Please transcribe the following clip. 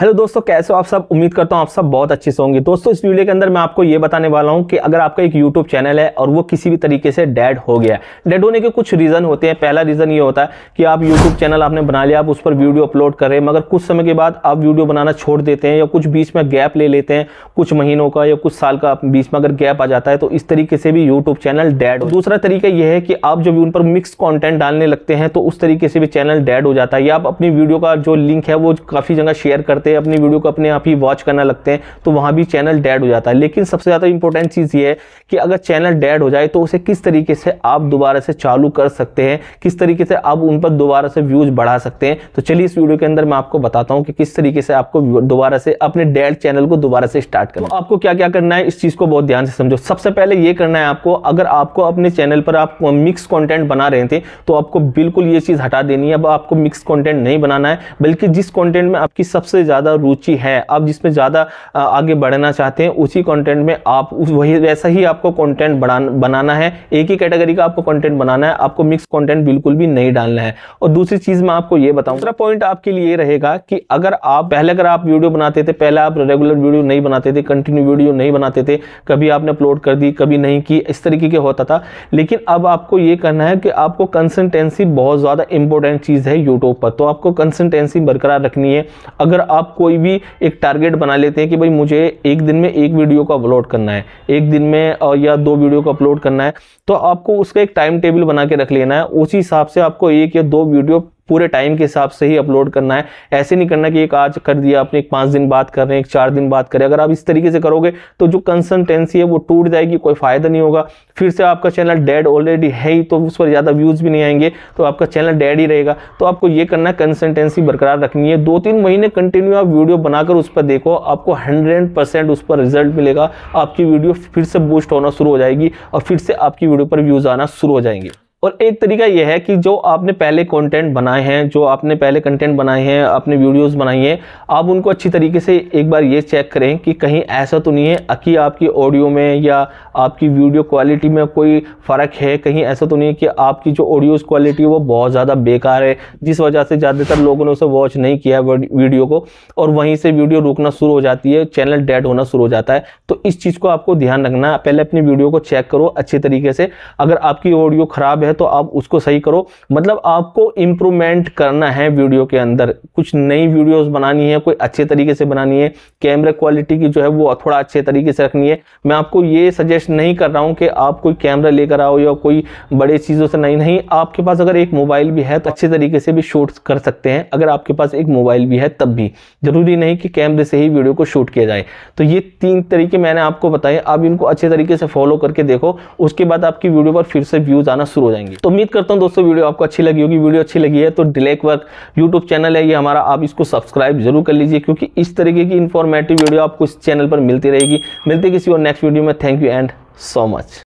hello दोस्तों कैसे हो आप सब उम्मीद करता हूँ आप सब बहुत अच्छे से होंगे दोस्तों इस वीडियो के अंदर मैं आपको ये बताने वाला हूँ कि अगर आपका एक यूट्यूब चैनल है और वो किसी भी तरीके से डेड हो गया डेड होने के कुछ रीज़न होते हैं पहला रीज़न ये होता है कि आप यूट्यूब चैनल आपने बना लिया आप उस पर वीडियो अपलोड कर रहे हैं मगर कुछ समय के बाद आप वीडियो बनाना छोड़ देते हैं या कुछ बीच में गैप ले लेते हैं कुछ महीनों का या कुछ साल का बीच में अगर गैप आ जाता है तो इस तरीके से भी यूट्यूब चैनल डेड दूसरा तरीका यह है कि आप जब उन पर मिक्स कॉन्टेंट डालने लगते हैं तो उस तरीके से भी चैनल डेड हो जाता है या आप अपनी वीडियो का जो लिंक है वो काफ़ी जगह शेयर करते करते हैं अपनी वीडियो को अपने आप ही वॉच करना लगते हैं तो वहाँ भी चैनल डेड हो जाता है लेकिन सबसे ज़्यादा इंपॉर्टेंट चीज़ ये है कि अगर चैनल डेड हो जाए तो उसे किस तरीके से आप दोबारा से चालू कर सकते हैं किस तरीके से आप उन पर दोबारा से व्यूज़ बढ़ा सकते हैं तो चलिए इस वीडियो के अंदर मैं आपको बताता हूँ कि किस तरीके से आपको दोबारा से अपने डेड चैनल को दोबारा से स्टार्ट करना तो आपको क्या क्या करना है इस चीज़ को बहुत ध्यान से समझो सबसे पहले ये करना है आपको अगर आपको अपने चैनल पर आप मिक्स कॉन्टेंट बना रहे थे तो आपको बिल्कुल ये चीज़ हटा देनी है अब आपको मिक्स कॉन्टेंट नहीं बनाना है बल्कि जिस कॉन्टेंट में आपकी सबसे ज़्यादा ज़्यादा रुचि है आप जिसमें ज़्यादा आगे बढ़ना चाहते हैं उसी कंटेंट में आप वही वैसा ही आपको कंटेंट बनाना है एक ही कैटेगरी का आपको कंटेंट बनाना है आपको मिक्स कंटेंट बिल्कुल भी नहीं डालना है और दूसरी चीज़ मैं आपको ये बताऊँ दूसरा पॉइंट आपके लिए रहेगा कि अगर आप पहले अगर आप वीडियो बनाते थे पहले आप रेगुलर वीडियो नहीं बनाते थे कंटिन्यू वीडियो नहीं बनाते थे कभी आपने अपलोड कर दी कभी नहीं की इस तरीके के होता था लेकिन अब आपको ये करना है कि आपको कंसिस्टेंसी बहुत ज़्यादा इंपॉर्टेंट चीज़ है यूट्यूब पर तो आपको कंसनटेंसी बरकरार रखनी है अगर आप आप कोई भी एक टारगेट बना लेते हैं कि भाई मुझे एक दिन में एक वीडियो को अपलोड करना है एक दिन में या दो वीडियो को अपलोड करना है तो आपको उसका एक टाइम टेबल बना के रख लेना है उसी हिसाब से आपको एक या दो वीडियो पूरे टाइम के हिसाब से ही अपलोड करना है ऐसे नहीं करना कि एक आज कर दिया आपने एक पाँच दिन बात कर रहे हैं एक चार दिन बात करें अगर आप इस तरीके से करोगे तो जो कंसल्टेंसी है वो टूट जाएगी कोई फ़ायदा नहीं होगा फिर से आपका चैनल डेड ऑलरेडी है ही तो उस पर ज़्यादा व्यूज़ भी नहीं आएंगे तो आपका चैनल डेड ही रहेगा तो आपको ये करना है कंसल्टेंसी बरकरार रखनी है दो तीन महीने कंटिन्यू आप वीडियो बनाकर उस पर देखो आपको हंड्रेड परसेंट उस पर रिजल्ट मिलेगा आपकी वीडियो फिर से बूस्ट होना शुरू हो जाएगी और फिर से आपकी वीडियो पर व्यूज़ आना शुरू हो जाएंगे और एक तरीका यह है कि जो आपने पहले कंटेंट बनाए हैं जो आपने पहले कंटेंट बनाए हैं अपने वीडियोस बनाई हैं आप उनको अच्छी तरीके से एक बार ये चेक करें कि कहीं ऐसा तो नहीं है कि आपकी ऑडियो में या आपकी वीडियो क्वालिटी में कोई फ़र्क है कहीं ऐसा तो नहीं है कि आपकी जो ऑडियोज़ क्वालिटी है वो बहुत ज़्यादा बेकार है जिस वजह से ज़्यादातर लोगों ने उसे वॉच नहीं किया वीडियो को और वहीं से वीडियो रुकना शुरू हो जाती है चैनल डेड होना शुरू हो जाता है तो इस चीज़ को आपको ध्यान रखना पहले अपनी वीडियो को चेक करो अच्छे तरीके से अगर आपकी ऑडियो ख़राब है है तो आप उसको सही करो मतलब आपको इम्प्रूवमेंट करना है वीडियो के अंदर कुछ नई वीडियोस बनानी है कोई अच्छे तरीके से बनानी है कैमरा क्वालिटी की जो है वो थोड़ा अच्छे तरीके से रखनी है मैं आपको ये सजेस्ट नहीं कर रहा हूँ कि आप कोई कैमरा लेकर आओ या कोई बड़े चीज़ों से नहीं नहीं आपके पास अगर एक मोबाइल भी है तो अच्छे तरीके से भी शूट कर सकते हैं अगर आपके पास एक मोबाइल भी है तब भी ज़रूरी नहीं कि कैमरे से ही वीडियो को शूट किया जाए तो ये तीन तरीके मैंने आपको बताए आप इनको अच्छे तरीके से फॉलो करके देखो उसके बाद आपकी वीडियो पर फिर से व्यूज़ आना शुरू हो जाए जाएंगे तो उम्मीद करता हूँ दोस्तों वीडियो आपको अच्छी लगी होगी वीडियो अच्छी लगी है तो डिलेक वर्क यूट्यूब चैनल है ये हमारा आप इसको सब्सक्राइब जरूर कर लीजिए क्योंकि इस तरीके की इन्फॉर्मेटिव वीडियो आपको इस चैनल पर मिलती रहेगी मिलती किसी और नेक्स्ट वीडियो में thank you and so much